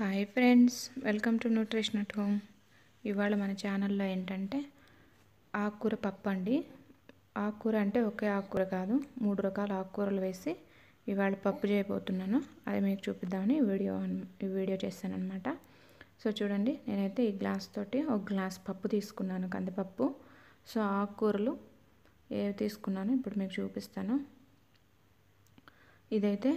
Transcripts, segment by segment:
hi friends welcome to nutrition at home ఇవాళ మన ఛానల్లో ఏంటంటే ఆకుకూర పప్పు అండి ఆకుకూర అంటే ఒకే ఆకుకూర కాదు మూడు రకాల ఆకుకూరలు వేసి ఇవాళ పప్పు చేయబోతున్నాను అది మీకు చూపిద్దామని వీడియో వీడియో వీడియో అనమాట సో చూడండి నేనైతే ఈ గ్లాస్ తోటి ఒక గ్లాస్ పప్పు తీసుకున్నాను కందిపప్పు సో ఆకుకూరలు ఏవి తీసుకున్నాను ఇప్పుడు మీకు చూపిస్తాను ఇదైతే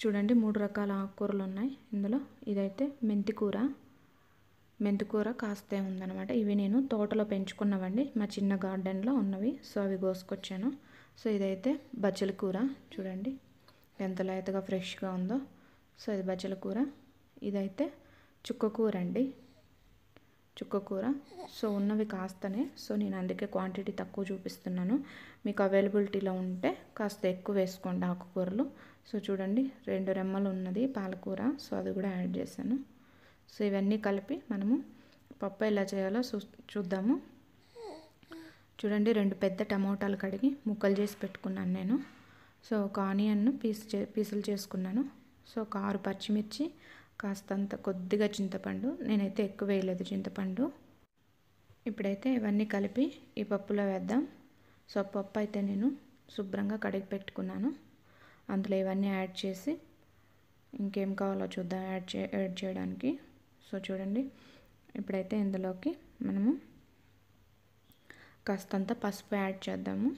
చూడండి మూడు రకాల ఆకుకూరలు ఉన్నాయి ఇందులో ఇదైతే మెంతికూర మెంతికూర కాస్తే ఉందన్నమాట ఇవి నేను తోటలో పెంచుకున్నవండి మా చిన్న గార్డెన్లో ఉన్నవి సో అవి కోసుకొచ్చాను సో ఇదైతే బచ్చల కూర చూడండి ఎంత లేతగా ఫ్రెష్గా ఉందో సో ఇది బచ్చల కూర ఇదైతే చుక్కకూర అండి చుక్కకూర సో ఉన్నవి కాస్తనే సో నేను అందుకే క్వాంటిటీ తక్కువ చూపిస్తున్నాను మీకు అవైలబిలిటీలో ఉంటే కాస్త ఎక్కువ వేసుకోండి ఆకుకూరలు సో చూడండి రెండు రెమ్మలు ఉన్నది పాలకూర సో అది కూడా యాడ్ చేశాను సో ఇవన్నీ కలిపి మనము పప్పు ఎలా చేయాలో చూద్దాము చూడండి రెండు పెద్ద టమోటాలు కడిగి ముక్కలు చేసి పెట్టుకున్నాను నేను సో ఒక ఆనియన్ను పీస్ చే పీసులు చేసుకున్నాను సో ఒక ఆరు పచ్చిమిర్చి కాస్తంత కొద్దిగా చింతపండు నేనైతే ఎక్కువ వేయలేదు చింతపండు ఇప్పుడైతే ఇవన్నీ కలిపి ఈ పప్పులో వేద్దాం సో పప్పు అయితే నేను శుభ్రంగా కడిగి పెట్టుకున్నాను అందులో ఇవన్నీ యాడ్ చేసి ఇంకేం కావాలో చూద్దాం యాడ్ చే యాడ్ చేయడానికి సో చూడండి ఇప్పుడైతే ఇందులోకి మనము కాస్తంత పసుపు యాడ్ చేద్దాము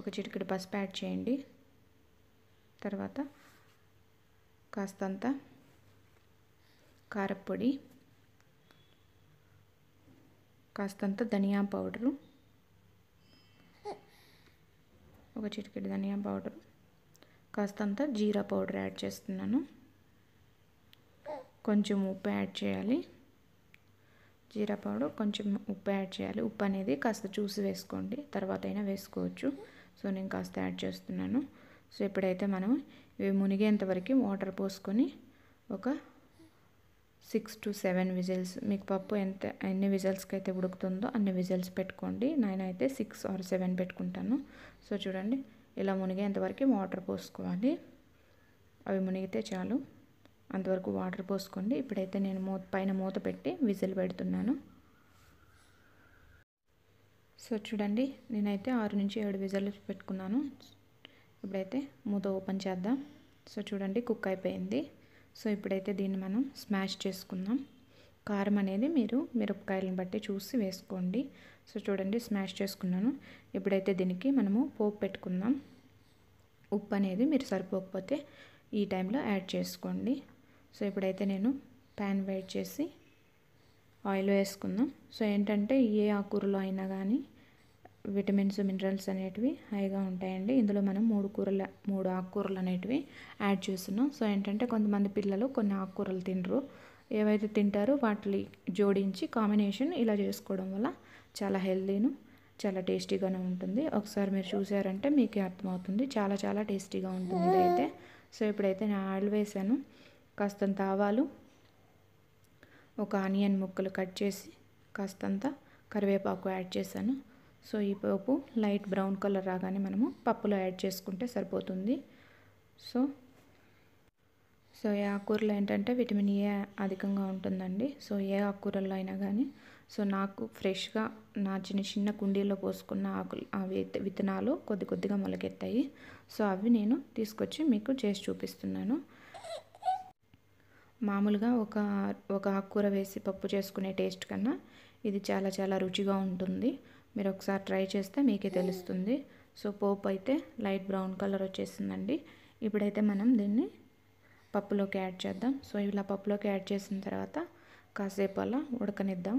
ఒక చిటికడి పసుపు యాడ్ చేయండి తర్వాత కాస్తంత కారపొడి కాస్తంత ధనియా పౌడరు ఒక చిటికెడు ధనియా పౌడరు కాస్తంత జీరా పౌడర్ యాడ్ చేస్తున్నాను కొంచెం ఉప్పు యాడ్ చేయాలి జీరా పౌడర్ కొంచెం ఉప్పు యాడ్ చేయాలి ఉప్పు అనేది కాస్త చూసి వేసుకోండి తర్వాత అయినా వేసుకోవచ్చు సో నేను కాస్త యాడ్ చేస్తున్నాను సో ఇప్పుడైతే మనం ఇవి మునిగేంతవరకు వాటర్ పోసుకొని ఒక సిక్స్ టు సెవెన్ విజిల్స్ మీకు పప్పు ఎంత ఎన్ని విజిల్స్కి అయితే ఉడుకుతుందో అన్ని విజిల్స్ పెట్టుకోండి నేనైతే సిక్స్ ఆర్ సెవెన్ పెట్టుకుంటాను సో చూడండి ఇలా మునిగేంతవరకు వాటర్ పోసుకోవాలి అవి మునిగితే చాలు అంతవరకు వాటర్ పోసుకోండి ఇప్పుడైతే నేను మూత పైన మూత పెట్టి విజిల్ పెడుతున్నాను సో చూడండి నేనైతే ఆరు నుంచి ఏడు విజిల్స్ పెట్టుకున్నాను ఇప్పుడైతే మూత ఓపెన్ చేద్దాం సో చూడండి కుక్ అయిపోయింది సో ఇప్పుడైతే దీన్ని మనం స్మాష్ చేసుకుందాం కారం అనేది మీరు మిరపకాయలను బట్టి చూసి వేసుకోండి సో చూడండి స్మాష్ చేసుకున్నాను ఇప్పుడైతే దీనికి మనము పోపు పెట్టుకుందాం ఉప్పు అనేది మీరు సరిపోకపోతే ఈ టైంలో యాడ్ చేసుకోండి సో ఇప్పుడైతే నేను ప్యాన్ వెయిట్ చేసి ఆయిల్ వేసుకుందాం సో ఏంటంటే ఏ ఆకూరలో అయినా కానీ విటమిన్స్ మినరల్స్ అనేటివి హైగా ఉంటాయండి ఇందులో మనం మూడు కూరల మూడు ఆకుకూరలు అనేటివి యాడ్ చేస్తున్నాం సో ఏంటంటే కొంతమంది పిల్లలు కొన్ని ఆకుకూరలు తినరు ఏవైతే తింటారో వాటిని జోడించి కాంబినేషన్ ఇలా చేసుకోవడం వల్ల చాలా హెల్దీను చాలా టేస్టీగానే ఉంటుంది ఒకసారి మీరు చూసారంటే మీకే అర్థమవుతుంది చాలా చాలా టేస్టీగా ఉంటుంది ఇదైతే సో ఇప్పుడైతే నేను ఆయిల్ వేసాను కాస్తంత ఆవాలు ఒక ఆనియన్ ముక్కలు కట్ చేసి కాస్తంత కరివేపాకు యాడ్ చేశాను సో ఈ పోపు లైట్ బ్రౌన్ కలర్ రాగానే మనము పప్పులో యాడ్ చేసుకుంటే సరిపోతుంది సో సో ఏ ఆకుకూరలో ఏంటంటే విటమిన్ ఏ అధికంగా ఉంటుందండి సో ఏ ఆకుకూరల్లో అయినా కానీ సో నాకు ఫ్రెష్గా నా చిన్న చిన్న కుండీలో పోసుకున్న ఆకులు అవి విత్తనాలు కొద్ది కొద్దిగా మొలకెత్తాయి సో అవి నేను తీసుకొచ్చి మీకు చేసి చూపిస్తున్నాను మామూలుగా ఒక ఒక ఆకుకూర వేసి పప్పు చేసుకునే టేస్ట్ కన్నా ఇది చాలా చాలా రుచిగా ఉంటుంది మీరు ఒకసారి ట్రై చేస్తే మీకే తెలుస్తుంది సో పోప్ అయితే లైట్ బ్రౌన్ కలర్ వచ్చేసిందండి ఇప్పుడైతే మనం దీన్ని పప్పులోకి యాడ్ చేద్దాం సో ఇలా పప్పులోకి యాడ్ చేసిన తర్వాత కాసేపు అలా ఉడకనిద్దాం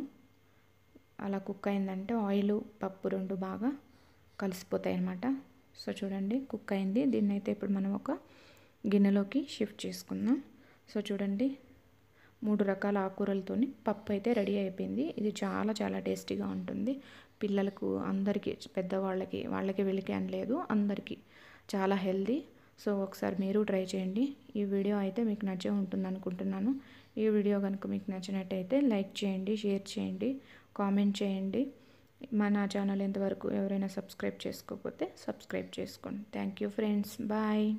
అలా కుక్ అయిందంటే ఆయిల్ పప్పు రెండు బాగా కలిసిపోతాయి అన్నమాట సో చూడండి కుక్ అయింది దీన్ని అయితే ఇప్పుడు మనం ఒక గిన్నెలోకి షిఫ్ట్ చేసుకుందాం సో చూడండి మూడు రకాల ఆకుకూరలతోని పప్పు అయితే రెడీ అయిపోయింది ఇది చాలా చాలా టేస్టీగా ఉంటుంది పిల్లలకు అందరికీ పెద్దవాళ్ళకి వాళ్ళకి వీళ్ళకి అని లేదు అందరికీ చాలా హెల్దీ సో ఒకసారి మీరు ట్రై చేయండి ఈ వీడియో అయితే మీకు నచ్చే ఉంటుంది అనుకుంటున్నాను ఈ వీడియో కనుక మీకు నచ్చినట్టయితే లైక్ చేయండి షేర్ చేయండి కామెంట్ చేయండి మా నా ఛానల్ ఎంతవరకు ఎవరైనా సబ్స్క్రైబ్ చేసుకోకపోతే సబ్స్క్రైబ్ చేసుకోండి థ్యాంక్ యూ ఫ్రెండ్స్ బాయ్